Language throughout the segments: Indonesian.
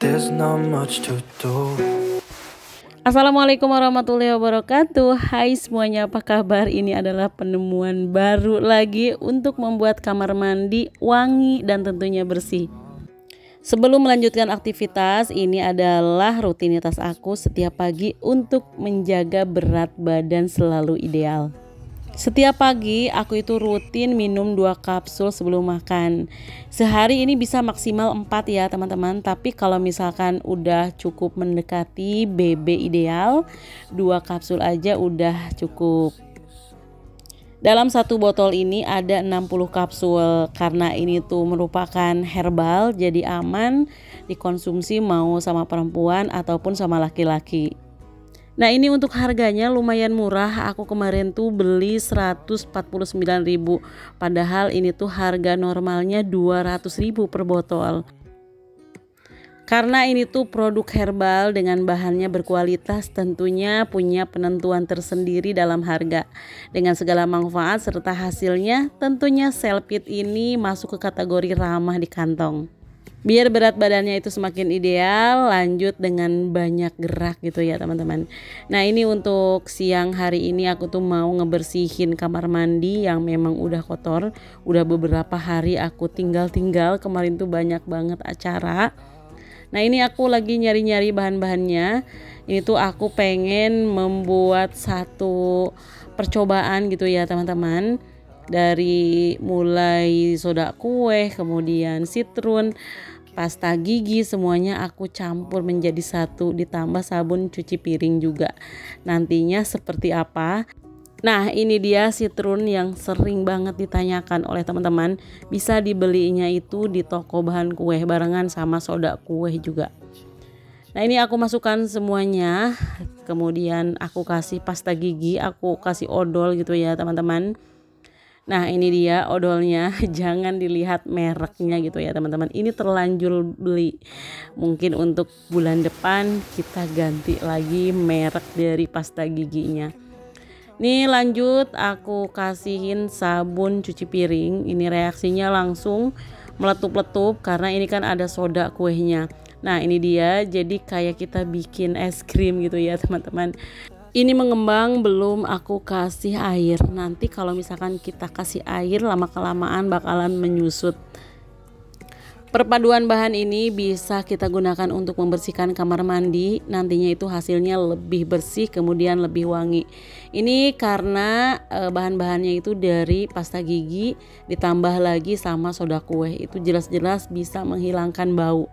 There's not much to do. Assalamualaikum warahmatullahi wabarakatuh. Hai semuanya, apa kabar? Ini adalah penemuan baru lagi untuk membuat kamar mandi wangi dan tentunya bersih. Sebelum melanjutkan aktivitas, ini adalah rutinitas aku setiap pagi untuk menjaga berat badan selalu ideal. Setiap pagi aku itu rutin minum 2 kapsul sebelum makan. Sehari ini bisa maksimal 4 ya teman-teman, tapi kalau misalkan udah cukup mendekati BB ideal, 2 kapsul aja udah cukup. Dalam satu botol ini ada 60 kapsul karena ini tuh merupakan herbal jadi aman dikonsumsi mau sama perempuan ataupun sama laki-laki. Nah ini untuk harganya lumayan murah Aku kemarin tuh beli 149.000 Padahal ini tuh harga normalnya 200.000 per botol karena ini tuh produk herbal dengan bahannya berkualitas tentunya punya penentuan tersendiri dalam harga. Dengan segala manfaat serta hasilnya tentunya Selpit ini masuk ke kategori ramah di kantong. Biar berat badannya itu semakin ideal, lanjut dengan banyak gerak gitu ya teman-teman. Nah ini untuk siang hari ini aku tuh mau ngebersihin kamar mandi yang memang udah kotor. Udah beberapa hari aku tinggal-tinggal, kemarin tuh banyak banget acara. Nah ini aku lagi nyari-nyari bahan-bahannya. Ini tuh aku pengen membuat satu percobaan gitu ya teman-teman. Dari mulai soda kue, kemudian sitrun, pasta gigi semuanya aku campur menjadi satu ditambah sabun cuci piring juga nantinya seperti apa Nah ini dia citrun yang sering banget ditanyakan oleh teman-teman Bisa dibelinya itu di toko bahan kue barengan sama soda kue juga Nah ini aku masukkan semuanya Kemudian aku kasih pasta gigi, aku kasih odol gitu ya teman-teman Nah ini dia odolnya jangan dilihat mereknya gitu ya teman-teman ini terlanjur beli mungkin untuk bulan depan kita ganti lagi merek dari pasta giginya Nih lanjut aku kasihin sabun cuci piring ini reaksinya langsung meletup-letup karena ini kan ada soda kuenya Nah ini dia jadi kayak kita bikin es krim gitu ya teman-teman ini mengembang belum aku kasih air nanti kalau misalkan kita kasih air lama kelamaan bakalan menyusut Perpaduan bahan ini bisa kita gunakan untuk membersihkan kamar mandi. Nantinya itu hasilnya lebih bersih, kemudian lebih wangi. Ini karena eh, bahan-bahannya itu dari pasta gigi ditambah lagi sama soda kue. Itu jelas-jelas bisa menghilangkan bau.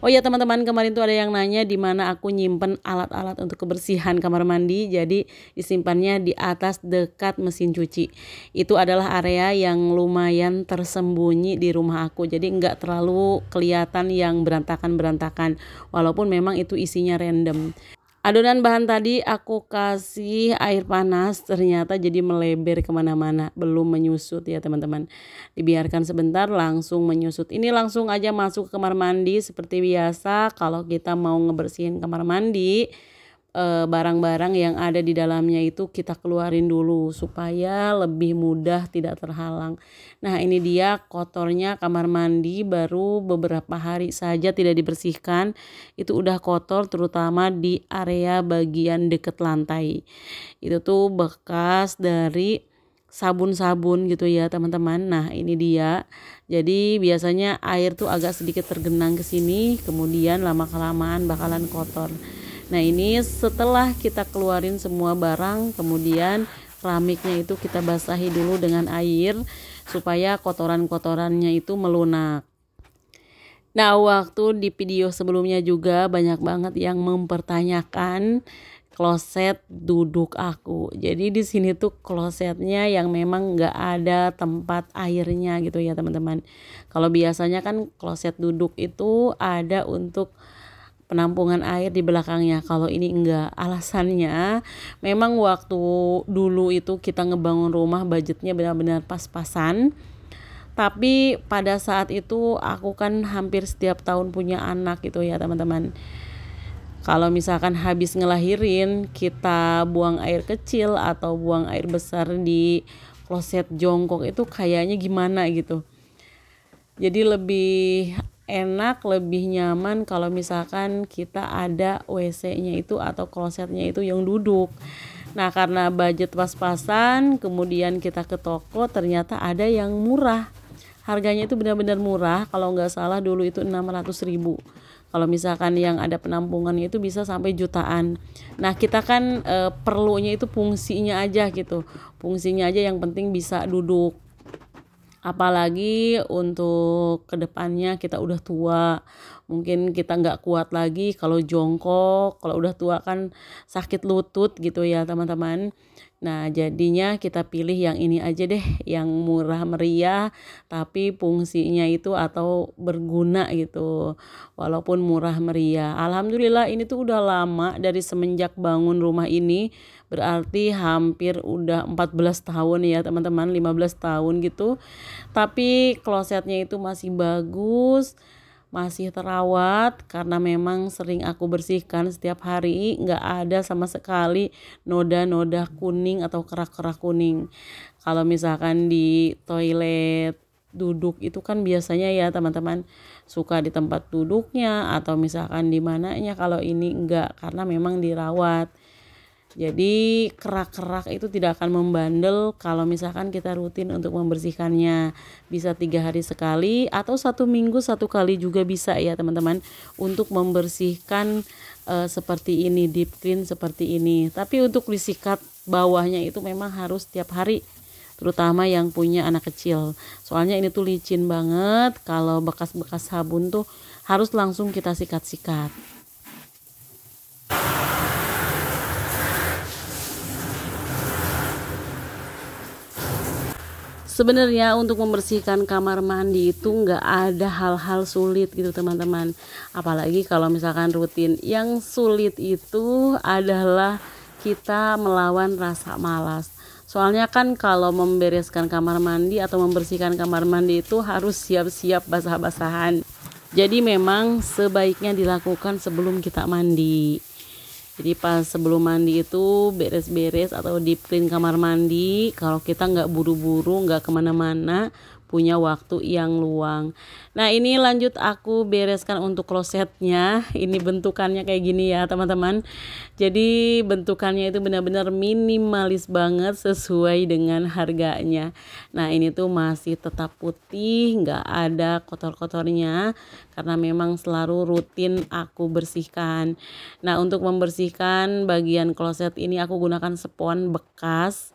Oh ya teman-teman kemarin tuh ada yang nanya di mana aku nyimpen alat-alat untuk kebersihan kamar mandi jadi disimpannya di atas dekat mesin cuci. Itu adalah area yang lumayan tersembunyi di rumah aku jadi nggak terlalu kelihatan yang berantakan-berantakan walaupun memang itu isinya random. Adonan bahan tadi aku kasih air panas ternyata jadi meleber kemana-mana belum menyusut ya teman-teman dibiarkan sebentar langsung menyusut ini langsung aja masuk ke kamar mandi seperti biasa kalau kita mau ngebersihin kamar mandi Eh, barang-barang yang ada di dalamnya itu kita keluarin dulu supaya lebih mudah tidak terhalang. Nah, ini dia kotornya kamar mandi baru beberapa hari saja tidak dibersihkan, itu udah kotor terutama di area bagian dekat lantai. Itu tuh bekas dari sabun-sabun gitu ya teman-teman. Nah ini dia. Jadi biasanya air tuh agak sedikit tergenang ke sini, kemudian lama kelamaan bakalan kotor. Nah ini setelah kita keluarin semua barang kemudian keramiknya itu kita basahi dulu dengan air supaya kotoran-kotorannya itu melunak. Nah waktu di video sebelumnya juga banyak banget yang mempertanyakan kloset duduk aku. Jadi di sini tuh klosetnya yang memang nggak ada tempat airnya gitu ya teman-teman. Kalau biasanya kan kloset duduk itu ada untuk penampungan air di belakangnya. Kalau ini enggak, alasannya memang waktu dulu itu kita ngebangun rumah budgetnya benar-benar pas-pasan. Tapi pada saat itu aku kan hampir setiap tahun punya anak gitu ya teman-teman. Kalau misalkan habis ngelahirin, kita buang air kecil atau buang air besar di kloset jongkok itu kayaknya gimana gitu jadi lebih enak lebih nyaman kalau misalkan kita ada WC-nya itu atau klosetnya itu yang duduk nah karena budget pas-pasan kemudian kita ke toko ternyata ada yang murah harganya itu benar-benar murah kalau nggak salah dulu itu 600 ribu kalau misalkan yang ada penampungan itu bisa sampai jutaan. Nah, kita kan e, perlunya itu fungsinya aja gitu. Fungsinya aja yang penting bisa duduk apalagi untuk kedepannya kita udah tua mungkin kita nggak kuat lagi kalau jongkok kalau udah tua kan sakit lutut gitu ya teman-teman nah jadinya kita pilih yang ini aja deh yang murah meriah tapi fungsinya itu atau berguna gitu walaupun murah meriah alhamdulillah ini tuh udah lama dari semenjak bangun rumah ini berarti hampir udah 14 tahun ya teman-teman 15 tahun gitu tapi klosetnya itu masih bagus masih terawat karena memang sering aku bersihkan setiap hari nggak ada sama sekali noda-noda kuning atau kerak-kerak kuning kalau misalkan di toilet duduk itu kan biasanya ya teman-teman suka di tempat duduknya atau misalkan di mananya kalau ini enggak karena memang dirawat jadi kerak-kerak itu tidak akan membandel kalau misalkan kita rutin untuk membersihkannya bisa tiga hari sekali atau satu minggu satu kali juga bisa ya teman-teman untuk membersihkan uh, seperti ini deep clean seperti ini. Tapi untuk disikat bawahnya itu memang harus setiap hari terutama yang punya anak kecil. Soalnya ini tuh licin banget kalau bekas-bekas sabun tuh harus langsung kita sikat-sikat. sebenarnya untuk membersihkan kamar mandi itu nggak ada hal-hal sulit gitu teman-teman apalagi kalau misalkan rutin yang sulit itu adalah kita melawan rasa malas soalnya kan kalau membereskan kamar mandi atau membersihkan kamar mandi itu harus siap-siap basah-basahan jadi memang sebaiknya dilakukan sebelum kita mandi jadi pas sebelum mandi itu beres-beres atau deep clean kamar mandi kalau kita nggak buru-buru nggak kemana-mana punya waktu yang luang. Nah, ini lanjut aku bereskan untuk klosetnya. Ini bentukannya kayak gini ya, teman-teman. Jadi, bentukannya itu benar-benar minimalis banget sesuai dengan harganya. Nah, ini tuh masih tetap putih, nggak ada kotor-kotornya karena memang selalu rutin aku bersihkan. Nah, untuk membersihkan bagian kloset ini aku gunakan spons bekas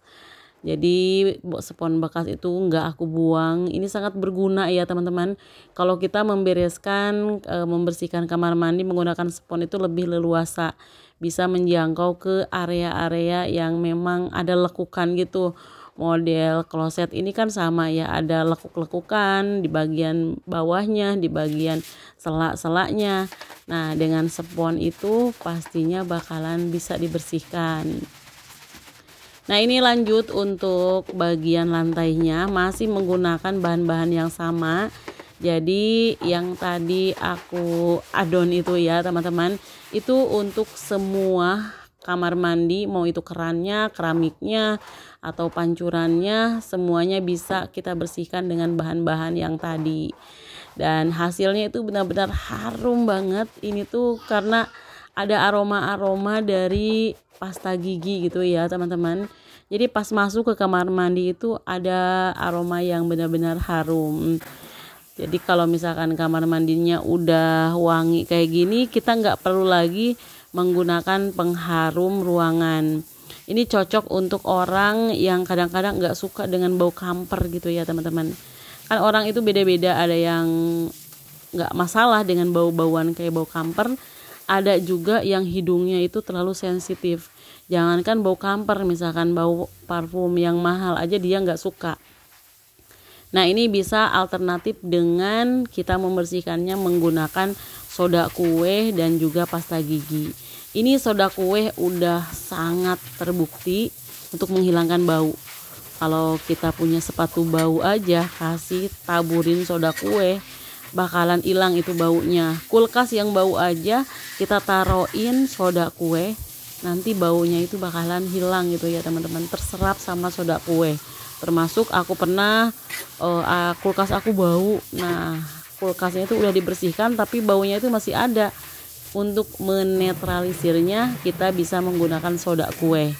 jadi sepon bekas itu nggak aku buang. Ini sangat berguna ya teman-teman. Kalau kita membereskan, e, membersihkan kamar mandi menggunakan sepon itu lebih leluasa. Bisa menjangkau ke area-area yang memang ada lekukan gitu. Model kloset ini kan sama ya, ada lekuk-lekukan di bagian bawahnya, di bagian selak-selaknya. Nah, dengan sepon itu pastinya bakalan bisa dibersihkan. Nah ini lanjut untuk bagian lantainya masih menggunakan bahan-bahan yang sama jadi yang tadi aku adon itu ya teman-teman itu untuk semua kamar mandi mau itu kerannya, keramiknya atau pancurannya semuanya bisa kita bersihkan dengan bahan-bahan yang tadi dan hasilnya itu benar-benar harum banget ini tuh karena ada aroma-aroma dari pasta gigi gitu ya teman-teman jadi pas masuk ke kamar mandi itu ada aroma yang benar-benar harum jadi kalau misalkan kamar mandinya udah wangi kayak gini kita nggak perlu lagi menggunakan pengharum ruangan ini cocok untuk orang yang kadang-kadang nggak suka dengan bau kamper gitu ya teman-teman kan orang itu beda-beda ada yang nggak masalah dengan bau-bauan kayak bau kamper ada juga yang hidungnya itu terlalu sensitif jangankan bau kamper misalkan bau parfum yang mahal aja dia nggak suka nah ini bisa alternatif dengan kita membersihkannya menggunakan soda kue dan juga pasta gigi ini soda kue udah sangat terbukti untuk menghilangkan bau kalau kita punya sepatu bau aja kasih taburin soda kue bakalan hilang itu baunya kulkas yang bau aja kita taruhin soda kue nanti baunya itu bakalan hilang gitu ya teman-teman terserap sama soda kue termasuk aku pernah uh, kulkas aku bau nah kulkasnya itu udah dibersihkan tapi baunya itu masih ada untuk menetralisirnya kita bisa menggunakan soda kue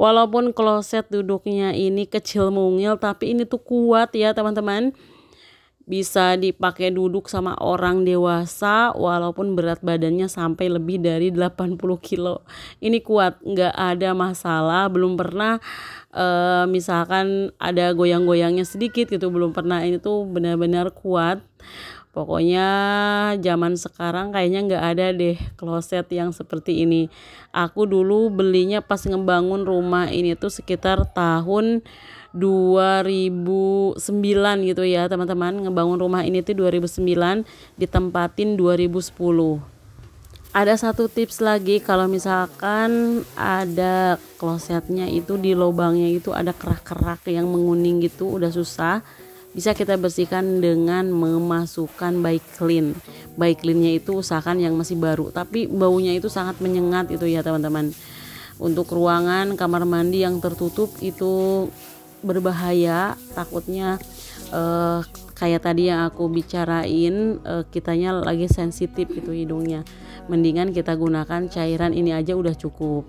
walaupun kloset duduknya ini kecil mungil tapi ini tuh kuat ya teman-teman bisa dipakai duduk sama orang dewasa walaupun berat badannya sampai lebih dari 80 kilo ini kuat nggak ada masalah belum pernah e, misalkan ada goyang-goyangnya sedikit gitu belum pernah ini tuh benar-benar kuat Pokoknya zaman sekarang kayaknya nggak ada deh kloset yang seperti ini. Aku dulu belinya pas ngebangun rumah ini tuh sekitar tahun 2009 gitu ya teman-teman ngebangun rumah ini tuh 2009 ditempatin 2010 ada satu tips lagi kalau misalkan ada klosetnya itu di lubangnya itu ada kerak-kerak yang menguning gitu udah susah bisa kita bersihkan dengan memasukkan baiklin. Baiklinnya itu usahakan yang masih baru, tapi baunya itu sangat menyengat itu ya teman-teman. Untuk ruangan kamar mandi yang tertutup itu berbahaya, takutnya eh, kayak tadi yang aku bicarain, eh, kitanya lagi sensitif itu hidungnya. Mendingan kita gunakan cairan ini aja udah cukup.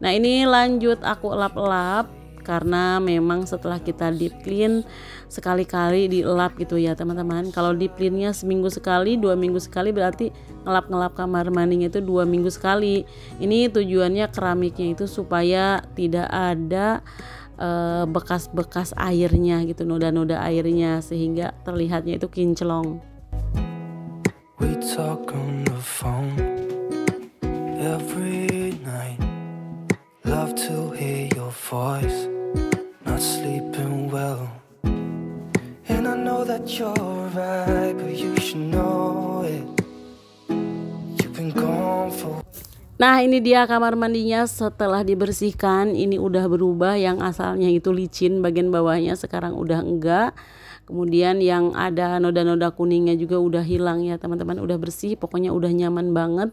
Nah ini lanjut aku lap-lap karena memang setelah kita deep clean sekali-kali dielap gitu ya teman-teman kalau deep cleannya seminggu sekali dua minggu sekali berarti ngelap-ngelap kamar mandinya itu dua minggu sekali ini tujuannya keramiknya itu supaya tidak ada eh, bekas-bekas uh, airnya gitu noda-noda airnya sehingga terlihatnya itu kinclong We talk on the phone every love to hear your voice. Not sleeping well. And I know that you're right, but you should know it. You've been gone for. Nah ini dia kamar mandinya setelah dibersihkan ini udah berubah yang asalnya itu licin bagian bawahnya sekarang udah enggak kemudian yang ada noda-noda kuningnya juga udah hilang ya teman-teman udah bersih pokoknya udah nyaman banget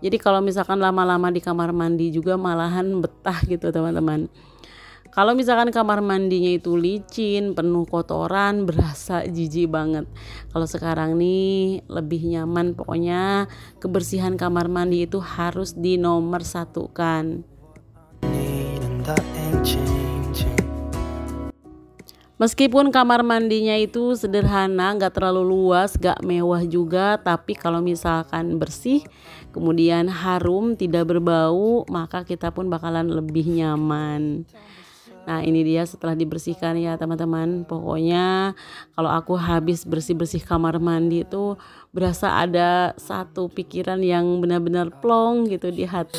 jadi kalau misalkan lama-lama di kamar mandi juga malahan betah gitu teman-teman. Kalau misalkan kamar mandinya itu licin, penuh kotoran, berasa jijik banget. Kalau sekarang nih lebih nyaman, pokoknya kebersihan kamar mandi itu harus di nomor satukan. kan. Meskipun kamar mandinya itu sederhana, nggak terlalu luas, nggak mewah juga, tapi kalau misalkan bersih, kemudian harum, tidak berbau, maka kita pun bakalan lebih nyaman. Nah ini dia setelah dibersihkan ya teman-teman Pokoknya kalau aku habis bersih-bersih kamar mandi itu Berasa ada satu pikiran yang benar-benar plong gitu di hati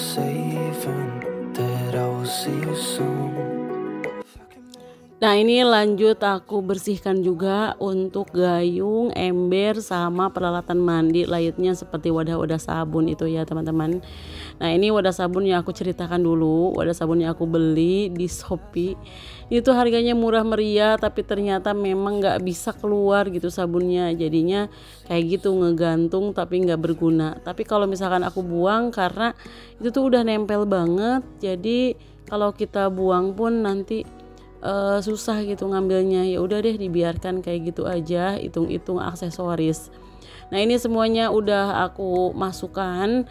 Nah ini lanjut aku bersihkan juga untuk gayung, ember sama peralatan mandi lainnya seperti wadah-wadah sabun itu ya teman-teman. Nah ini wadah sabun yang aku ceritakan dulu, wadah sabun yang aku beli di Shopee. Itu harganya murah meriah tapi ternyata memang nggak bisa keluar gitu sabunnya. Jadinya kayak gitu ngegantung tapi nggak berguna. Tapi kalau misalkan aku buang karena itu tuh udah nempel banget jadi kalau kita buang pun nanti uh, susah gitu ngambilnya ya udah deh dibiarkan kayak gitu aja hitung-hitung aksesoris nah ini semuanya udah aku masukkan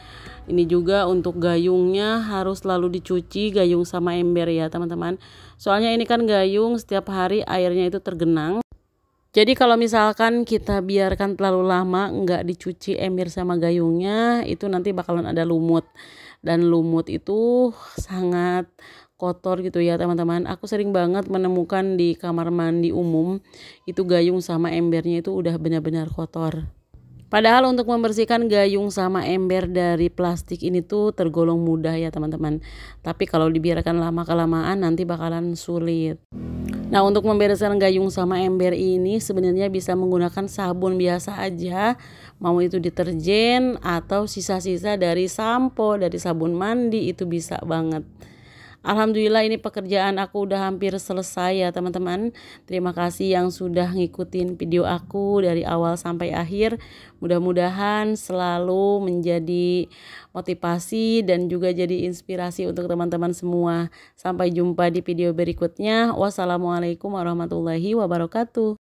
ini juga untuk gayungnya harus selalu dicuci gayung sama ember ya teman-teman soalnya ini kan gayung setiap hari airnya itu tergenang jadi kalau misalkan kita biarkan terlalu lama nggak dicuci ember sama gayungnya itu nanti bakalan ada lumut dan lumut itu sangat kotor gitu ya teman-teman aku sering banget menemukan di kamar mandi umum itu gayung sama embernya itu udah benar-benar kotor Padahal untuk membersihkan gayung sama ember dari plastik ini tuh tergolong mudah ya teman-teman. Tapi kalau dibiarkan lama-kelamaan nanti bakalan sulit. Nah untuk membereskan gayung sama ember ini sebenarnya bisa menggunakan sabun biasa aja. Mau itu deterjen atau sisa-sisa dari sampo, dari sabun mandi itu bisa banget. Alhamdulillah ini pekerjaan aku udah hampir selesai ya teman-teman. Terima kasih yang sudah ngikutin video aku dari awal sampai akhir. Mudah-mudahan selalu menjadi motivasi dan juga jadi inspirasi untuk teman-teman semua. Sampai jumpa di video berikutnya. Wassalamualaikum warahmatullahi wabarakatuh.